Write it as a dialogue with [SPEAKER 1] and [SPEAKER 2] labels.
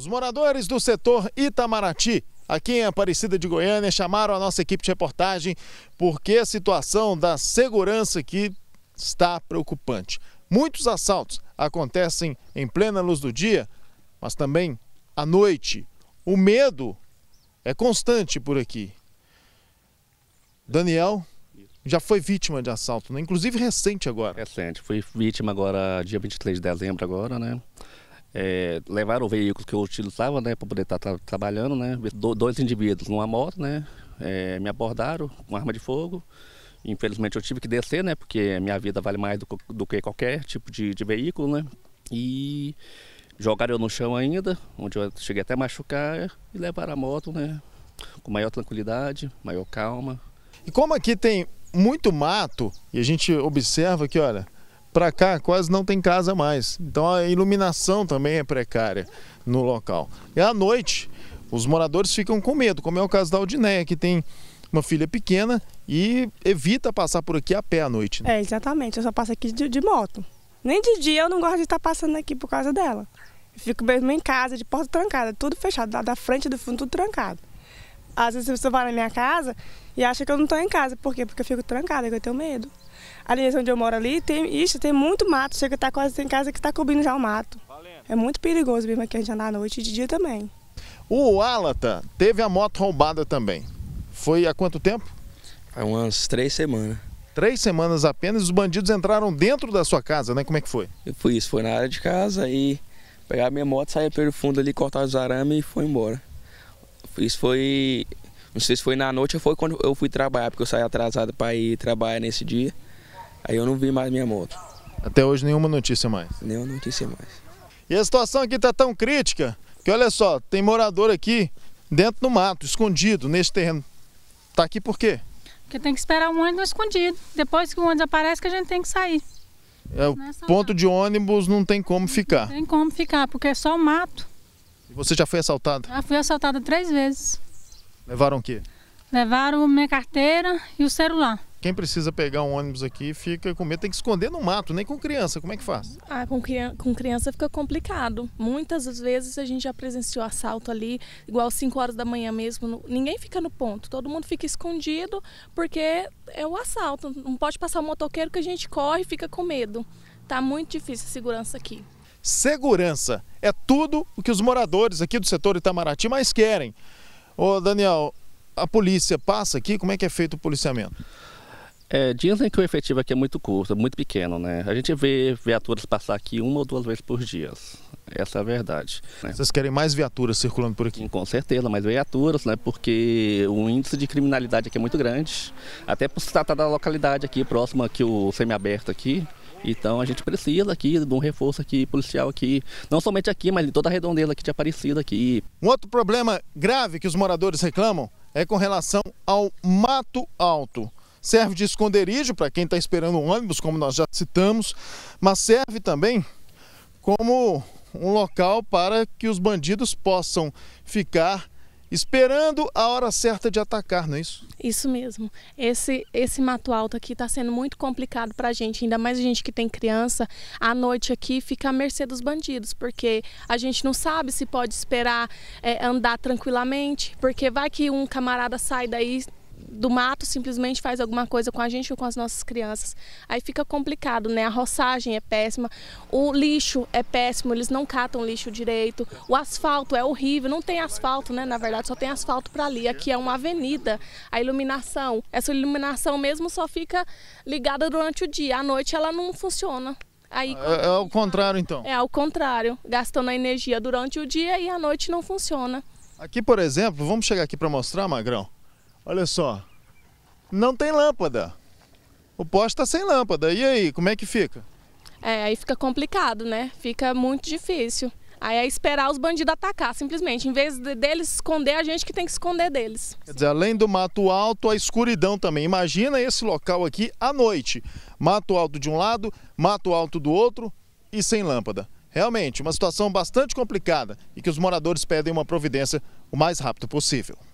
[SPEAKER 1] Os moradores do setor Itamaraty, aqui em Aparecida de Goiânia, chamaram a nossa equipe de reportagem porque a situação da segurança aqui está preocupante. Muitos assaltos acontecem em plena luz do dia, mas também à noite. O medo é constante por aqui. Daniel já foi vítima de assalto, né? inclusive recente agora. Recente,
[SPEAKER 2] fui vítima agora, dia 23 de dezembro agora, né? é, levaram o veículo que eu utilizava, né, para poder estar tá trabalhando, né, dois indivíduos numa moto, né, é, me abordaram com arma de fogo. Infelizmente eu tive que descer, né, porque minha vida vale mais do, do que qualquer tipo de, de veículo, né, e jogaram eu no chão ainda, onde eu cheguei até a machucar e levaram a moto, né, com maior tranquilidade, maior
[SPEAKER 1] calma. E como aqui tem muito mato, e a gente observa que, olha, para cá quase não tem casa mais. Então a iluminação também é precária no local. E à noite, os moradores ficam com medo, como é o caso da Aldineia, que tem uma filha pequena e evita passar por aqui a pé à noite.
[SPEAKER 3] Né? É, exatamente. Eu só passo aqui de, de, moto. Nem de dia eu não gosto de estar passando aqui por causa dela. fico mesmo em casa, de porta trancada, tudo fechado, da, da frente do fundo, tudo trancado. Às vezes a pessoa vai na minha casa e acha que eu não estou em casa. Por quê? Porque eu fico trancada, eu tenho medo. Ali onde eu moro ali, tem, ixi, tem muito mato. Chega tá quase em casa que está cobrindo já o mato. É muito perigoso mesmo aqui a gente andar à noite e de dia também.
[SPEAKER 1] O Alata teve a moto roubada também. Foi há quanto tempo? Há umas três semanas. Três semanas apenas, os bandidos entraram dentro da sua casa, né? Como é que foi? Foi isso, foi na área de casa e a minha moto, saíram pelo fundo ali,
[SPEAKER 2] cortar os arames e foi embora. Isso foi. Não sei se foi na noite ou foi quando eu fui trabalhar, porque eu saí atrasado para ir trabalhar nesse dia. Aí eu não vi mais minha moto.
[SPEAKER 1] Até hoje nenhuma notícia mais? Nenhuma notícia mais. E a situação aqui está tão crítica que olha só, tem morador aqui dentro do mato, escondido, nesse terreno. Tá aqui por quê?
[SPEAKER 3] Porque tem que esperar o ônibus escondido. Depois que o ônibus aparece que a gente tem que sair.
[SPEAKER 1] É, o é ponto hora. de ônibus não tem como ficar. Não
[SPEAKER 3] tem como ficar, porque é só o mato.
[SPEAKER 1] E você já foi assaltada?
[SPEAKER 3] Já fui assaltada três vezes. Levaram o quê? Levaram minha carteira e o celular.
[SPEAKER 1] Quem precisa pegar um ônibus aqui fica com medo, tem que esconder no mato, nem com criança. Como é que faz?
[SPEAKER 3] Ah, com, criança, com criança fica complicado. Muitas vezes a gente já presenciou assalto ali, igual 5 horas da manhã mesmo. Ninguém fica no ponto, todo mundo fica escondido porque é o assalto. Não pode passar o um motoqueiro que a gente corre e fica com medo. Tá muito difícil a segurança aqui
[SPEAKER 1] segurança. É tudo o que os moradores aqui do setor Itamaraty mais querem. Ô Daniel, a polícia passa aqui? Como é que é feito o policiamento?
[SPEAKER 2] É, dizem que o efetivo aqui é muito curto, muito pequeno, né? A gente vê viaturas passar aqui uma ou duas vezes por dia. Essa é a verdade. Né? Vocês querem mais viaturas circulando por aqui? Com certeza, mais viaturas, né? Porque o índice de criminalidade aqui é muito grande. Até por se tratar da localidade aqui, próxima aqui o semiaberto aqui. Então a gente precisa aqui de um reforço aqui policial aqui, não somente aqui, mas em toda a redondela aqui de
[SPEAKER 1] Aparecida aqui. Um outro problema grave que os moradores reclamam é com relação ao mato alto. Serve de esconderijo para quem está esperando um ônibus, como nós já citamos, mas serve também como um local para que os bandidos possam ficar esperando a hora certa de atacar, não é isso?
[SPEAKER 3] Isso mesmo. Esse esse mato alto aqui está sendo muito complicado para a gente, ainda mais a gente que tem criança. À noite aqui fica à mercê dos bandidos, porque a gente não sabe se pode esperar é, andar tranquilamente, porque vai que um camarada sai daí do mato simplesmente faz alguma coisa com a gente ou com as nossas crianças. Aí fica complicado, né? A roçagem é péssima, o lixo é péssimo, eles não catam lixo direito, o asfalto é horrível, não tem asfalto, né? Na verdade, só tem asfalto para ali. Aqui é uma avenida, a iluminação. Essa iluminação mesmo só fica ligada durante o dia, à noite ela não funciona. Aí, é,
[SPEAKER 1] é contrário, então? É
[SPEAKER 3] ao contrário, gastando a energia durante o dia e
[SPEAKER 1] à noite não funciona. Aqui, por exemplo, vamos chegar aqui para mostrar, Magrão. Olha só. Não tem lâmpada. O poste está sem lâmpada. E aí, como é que fica?
[SPEAKER 3] É, aí fica complicado, né? Fica muito difícil. Aí é esperar os bandidos atacar, simplesmente. Em vez deles esconder, a gente que tem que esconder deles.
[SPEAKER 1] Quer dizer, além do mato alto, a escuridão também. Imagina esse local aqui à noite. Mato alto de um lado, mato alto do outro e sem lâmpada. Realmente, uma situação bastante complicada e que os moradores pedem uma providência o mais rápido possível.